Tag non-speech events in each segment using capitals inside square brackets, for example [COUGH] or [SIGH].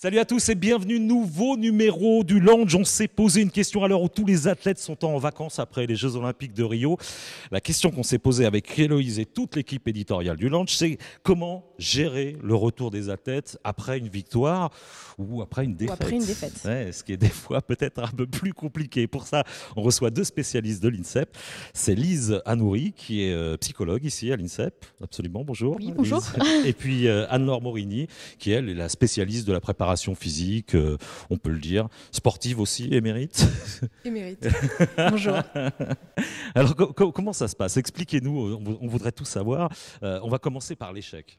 Salut à tous et bienvenue, nouveau numéro du Lounge. On s'est posé une question à l'heure où tous les athlètes sont en vacances après les Jeux Olympiques de Rio. La question qu'on s'est posée avec Héloïse et toute l'équipe éditoriale du Lounge, c'est comment gérer le retour des athlètes après une victoire ou après une défaite. Ou après une défaite. ce qui est des fois peut-être un peu plus compliqué. Pour ça, on reçoit deux spécialistes de l'INSEP. C'est Lise Anouri, qui est euh, psychologue ici à l'INSEP. Absolument, bonjour. Oui, bonjour. Et puis euh, Anne-Laure Morini, qui elle est la spécialiste de la préparation physique, euh, on peut le dire, sportive aussi, émérite. Émérite. [LAUGHS] Bonjour. Alors comment ça se passe Expliquez-nous, on, voudrait tout savoir. Euh, on va commencer par l'échec.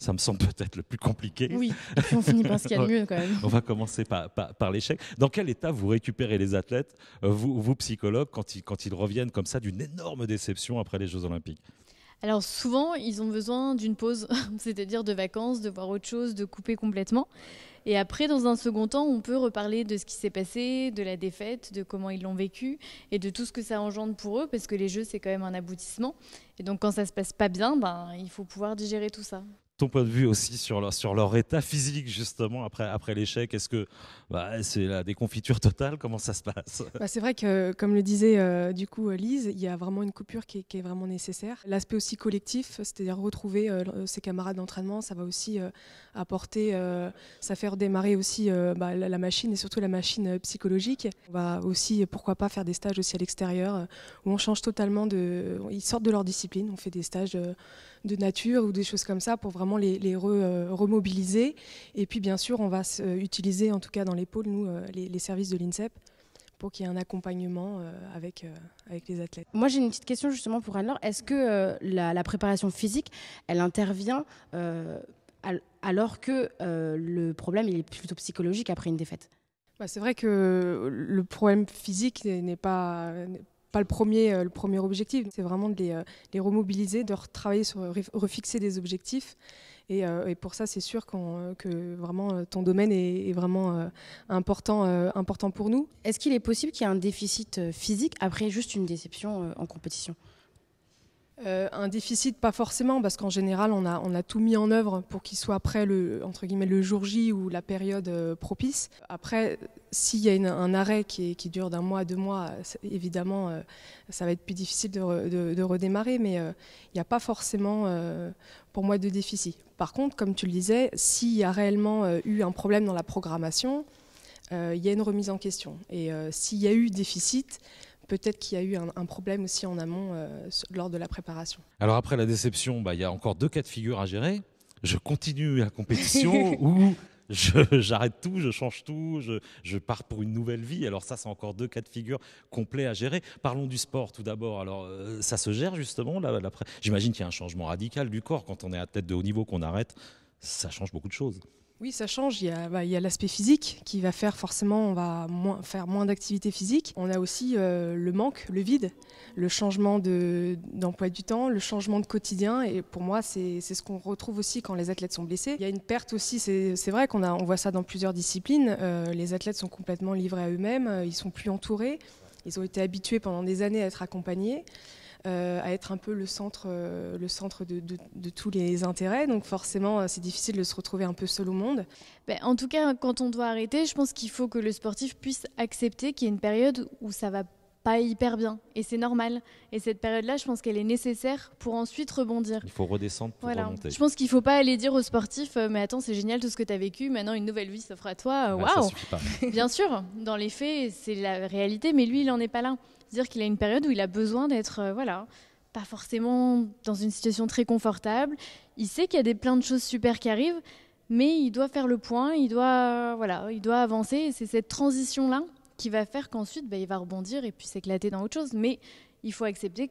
Ça me semble peut-être le plus compliqué. Oui, on finit par ce qu'il y a mieux quand même. On va commencer par, l'échec. Dans quel état vous récupérez les athlètes, euh, vous, vous psychologues, quand ils reviennent comme ça d'une énorme déception après les Jeux Olympiques alors souvent, ils ont besoin d'une pause, [LAUGHS] c'est-à-dire de vacances, de voir autre chose, de couper complètement. Et après, dans un second temps, on peut reparler de ce qui s'est passé, de la défaite, de comment ils l'ont vécu et de tout ce que ça engendre pour eux, parce que les jeux, c'est quand même un aboutissement. Et donc quand ça se passe pas bien, ben, il faut pouvoir digérer tout ça ton point de vue aussi sur leur, sur leur état physique, justement, après, après l'échec Est-ce que bah, c'est la déconfiture totale Comment ça se passe bah, C'est vrai que, comme le disait euh, du coup euh, Lise, il y a vraiment une coupure qui est, vraiment nécessaire. L'aspect aussi collectif, c'est-à-dire retrouver euh, ses camarades d'entraînement, ça va aussi apporter, ça fait redémarrer aussi bah, la, la, machine et surtout la machine psychologique. On va aussi, pourquoi pas, faire des stages aussi à l'extérieur où on change totalement de. Ils sortent de leur discipline, on fait des stages de nature ou des choses comme ça pour vraiment les, euh, remobiliser. Et puis, bien sûr, on va euh, utiliser, en tout cas dans les pôles, nous, euh, les, services de l'INSEP pour qu'il y ait un accompagnement avec, avec les athlètes. Moi, j'ai une petite question justement pour Anne-Laure. Est-ce que la, préparation physique, elle intervient alors que le problème, il est plutôt psychologique après une défaite bah, C'est vrai que le problème physique n'est pas pas euh, le premier, objectif, c'est vraiment de les, euh, remobiliser, de retravailler sur, refixer des objectifs. Euh, et, pour ça, c'est sûr que vraiment ton domaine est, est vraiment important, important pour nous. Est-ce qu'il est possible qu'il y ait un déficit physique après juste une déception en compétition euh, un déficit, pas forcément, parce qu'en général, on a, on a tout mis en œuvre pour qu'il soit prêt le, entre guillemets, le jour J ou la période euh, propice. Après, s'il y a un arrêt qui, dure d'un mois à deux mois, évidemment, euh, ça va être plus difficile de, de redémarrer, mais il n'y a pas forcément, pour moi, de déficit. Par contre, comme tu le disais, s'il y a réellement eu un problème dans la programmation, il y a une remise en question. Et s'il y a eu déficit, peut-être qu'il y a eu un, problème aussi en amont euh, lors de la préparation. Alors après la déception, bah, il y a encore deux cas de figure à gérer. Je continue la compétition [LAUGHS] ou j'arrête tout, je change tout, je, pars pour une nouvelle vie. Alors ça, c'est encore deux cas de figure complets à gérer. Parlons du sport tout d'abord. Alors euh, ça se gère justement. Là, J'imagine qu'il y a un changement radical du corps quand on est à tête de haut niveau qu'on arrête. Ça change beaucoup de choses. Oui, ça change. Bah, il y a, l'aspect physique qui va faire forcément, on va moins, faire moins d'activité physique. On a aussi euh, le manque, le vide, le changement d'emploi du temps, le changement de quotidien. Et pour moi, c'est ce qu'on retrouve aussi quand les athlètes sont blessés. Il y a une perte aussi, c'est vrai qu'on on voit ça dans plusieurs disciplines. Euh, les athlètes sont complètement livrés à eux-mêmes, euh, ils sont plus entourés, ils ont été habitués pendant des années à être accompagnés. Euh, à être un peu le centre, euh, le centre de, tous les intérêts. Donc forcément, euh, c'est difficile de se retrouver un peu seul au monde. Ben, en tout cas, quand on doit arrêter, je pense qu'il faut que le sportif puisse accepter qu'il y a une période où ça va hyper bien. Et c'est normal. Et cette période-là, je pense qu'elle est nécessaire pour ensuite rebondir. Il faut redescendre pour remonter. Je pense qu'il ne faut pas aller dire aux sportifs euh, Mais attends, c'est génial tout ce que tu as vécu, maintenant une nouvelle vie s'offre à toi. Euh, waouh [LAUGHS] Bien sûr, dans les faits, c'est la réalité, mais lui, il n'en est pas là. C'est-à-dire qu'il a une période où il a besoin d'être. Euh, voilà pas forcément dans une situation très confortable. Il sait qu'il y a des plein de choses super qui arrivent, mais il doit faire le point, il doit voilà, il doit avancer. c'est cette transition là qui va faire qu'ensuite, bah, il va rebondir et puis s'éclater dans autre chose. Mais il faut accepter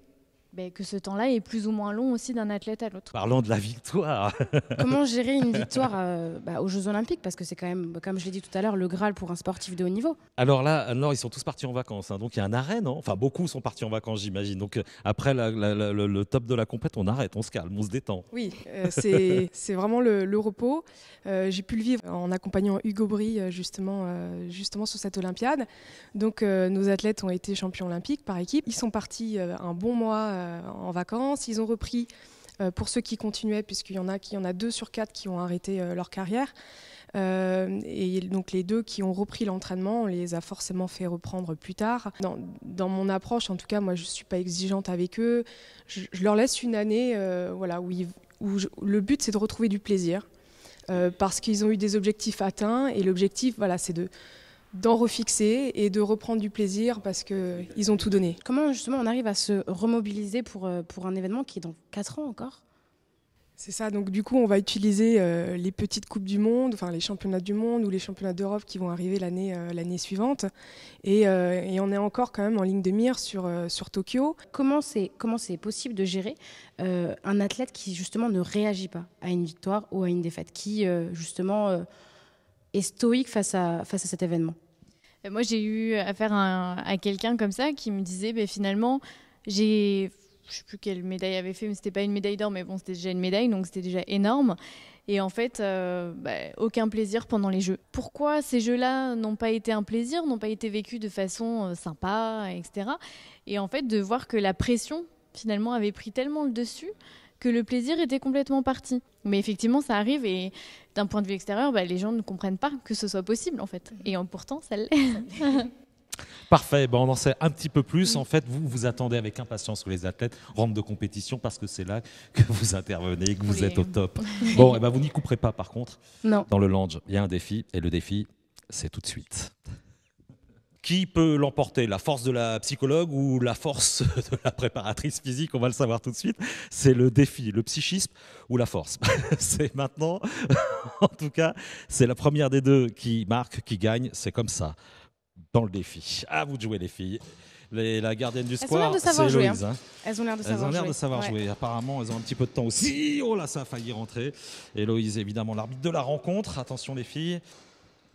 ben, que ce temps-là est plus ou moins long aussi d'un athlète à l'autre. Parlons de la victoire. [LAUGHS] Comment gérer une [LAUGHS] victoire euh, bah, aux Jeux Olympiques Parce que c'est quand même, comme je l'ai dit tout à l'heure, le Graal pour un sportif de haut niveau. Alors là, euh, non, ils sont tous partis en vacances. Hein. donc il y a un arrêt, non Enfin, beaucoup sont partis en vacances, j'imagine. Donc euh, après le, top de la compétition, on arrête, on se calme, on se détend. Oui, [LAUGHS] c'est vraiment le, repos. J'ai pu le vivre en accompagnant Hugo Brie justement, justement sur cette Olympiade. Donc nos athlètes ont été champions olympiques par équipe. Ils sont partis un bon mois euh, en vacances. Ils ont repris euh, pour ceux qui continuaient, puisqu'il y en a deux sur quatre qui ont arrêté euh, leur carrière. et donc les deux qui ont repris l'entraînement, on les a forcément fait reprendre plus tard. Dans, mon approche, en tout cas, moi je ne suis pas exigeante avec eux. Je, leur laisse une année voilà, où, le but c'est de retrouver du plaisir. parce qu'ils ont eu des objectifs atteints et l'objectif, voilà, c'est de, d'en refixer et de reprendre du plaisir parce qu'ils ont tout donné. Comment justement on arrive à se remobiliser pour, euh, pour un événement qui est dans 4 ans encore c'est ça, donc du coup on va utiliser euh, les petites coupes du monde, enfin les championnats du monde ou les championnats d'Europe qui vont arriver l'année euh, suivante. Et, on est encore quand même en ligne de mire sur, sur Tokyo. Comment c'est, comment c'est possible de gérer un athlète qui justement ne réagit pas à une victoire ou à une défaite, qui justement et stoïque face à, face à cet événement Moi, j'ai eu affaire à, quelqu'un comme ça qui me disait, ben, finalement, j'ai je sais plus quelle médaille avait fait, mais n'était pas une médaille d'or, mais bon, c'était déjà une médaille, donc c'était déjà énorme. Et en fait, euh, ben, aucun plaisir pendant les jeux. Pourquoi ces jeux-là n'ont pas été un plaisir, n'ont pas été vécus de façon euh, sympa, etc. Et en fait, de voir que la pression finalement avait pris tellement le dessus que le plaisir était complètement parti. Mais effectivement, ça arrive et d'un point de vue extérieur, bah, les gens ne comprennent pas que ce soit possible en fait. Et en, pourtant, ça l'est. [LAUGHS] Parfait, bon, on en sait un petit peu plus. En fait, vous vous attendez avec impatience que les athlètes rentrent de compétition parce que c'est là que vous intervenez, que vous êtes au top. [LAUGHS] Bon, et eh ben vous n'y couperez pas par contre. Dans le lounge, il y a un défi et le défi, c'est tout de suite qui peut l'emporter La force de la psychologue ou la force [LAUGHS] de la préparatrice physique On va le savoir tout de suite. C'est le défi, le psychisme ou la force. [LAUGHS] c'est maintenant, [LAUGHS] en tout cas, c'est la première des deux qui marque, qui gagne. C'est comme ça, dans le défi. À vous de jouer, les filles. la gardienne du square, c'est hein. Hein. Elles ont l'air de savoir, jouer. elles ont l'air De savoir jouer. Apparemment, elles ont un petit peu de temps aussi. Oh là, ça a failli rentrer. Héloïse, évidemment, l'arbitre de la rencontre. Attention, les filles.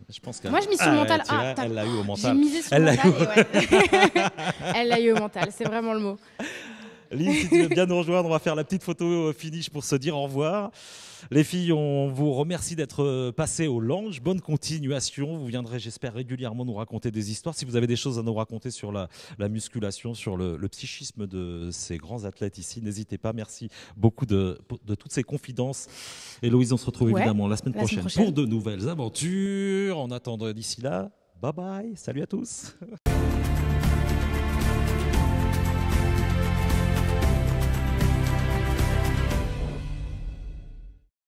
Je pense Moi, je mise sur ah, le mental. Ah, elle l'a eu au mental. elle eu. [LAUGHS] elle l'a eu au mental, c'est vraiment le mot. Lise, si tu veux bien nous rejoindre, on va faire la petite photo euh, finish pour se dire au revoir. Les filles, on vous remercie d'être euh, passées au Lange. Bonne continuation. Vous viendrez, j'espère, régulièrement nous raconter des histoires. Si vous avez des choses à nous raconter sur la, musculation, sur le, psychisme de ces grands athlètes ici, n'hésitez pas. Merci beaucoup de, toutes ces confidences. Et on se retrouve évidemment la, semaine, prochaine semaine prochaine pour de nouvelles aventures. En attendant, d'ici là, bye bye. Salut à tous. [LAUGHS]